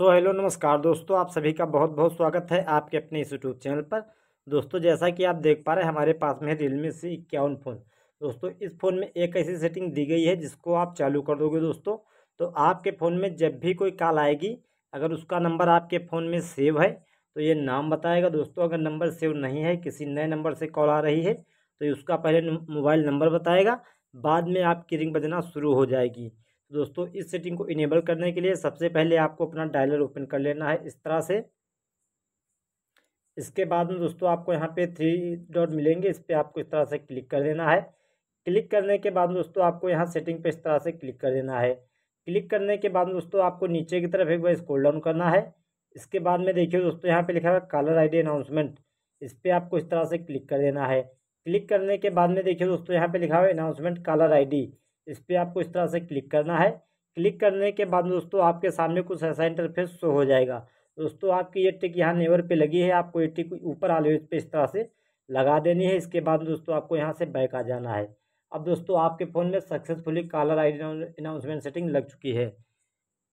सो so, hello नमस्कार दोस्तों आप सभी का बहुत बहुत स्वागत है आपके अपने इस यूट्यूब चैनल पर दोस्तों जैसा कि आप देख पा रहे हैं हमारे पास में रियलमी सी इक्यावन फ़ोन दोस्तों इस फ़ोन में एक ऐसी सेटिंग दी गई है जिसको आप चालू कर दोगे दोस्तों तो आपके फ़ोन में जब भी कोई कॉल आएगी अगर उसका नंबर आपके फ़ोन में सेव है तो ये नाम बताएगा दोस्तों अगर नंबर सेव नहीं है किसी नए नंबर से कॉल आ रही है तो उसका पहले मोबाइल नंबर बताएगा बाद में आपकी रिंग बजना शुरू हो जाएगी तो दोस्तों इस सेटिंग को इनेबल करने के लिए सबसे पहले आपको अपना डायलर ओपन कर लेना है इस तरह से इसके बाद में दोस्तों आपको यहाँ पे थ्री डॉट मिलेंगे इस पर आपको इस तरह से क्लिक कर देना है क्लिक करने के बाद दोस्तों आपको यहाँ सेटिंग पे इस तरह से क्लिक कर देना है क्लिक करने के बाद दोस्तों आपको नीचे की तरफ एक बार स्कोल डाउन करना है इसके बाद में देखिए दोस्तों यहाँ पे लिखा हुआ कलर डी अनाउंसमेंट इस पर आपको इस तरह से क्लिक कर देना है क्लिक करने के बाद में देखिए दोस्तों यहाँ पे लिखा हुआ अनाउंसमेंट कलर डी इस पर आपको इस तरह से क्लिक करना है क्लिक करने के बाद दोस्तों आपके सामने कुछ ऐसा इंटरफेस शो हो जाएगा दोस्तों आपकी ये टिक यहाँ नेवर पे लगी है आपको ये टिक ऊपर आलो पे इस तरह से लगा देनी है इसके बाद दोस्तों आपको यहाँ से बैक आ जाना है अब दोस्तों आपके फ़ोन में successfully caller I announcement setting लग चुकी है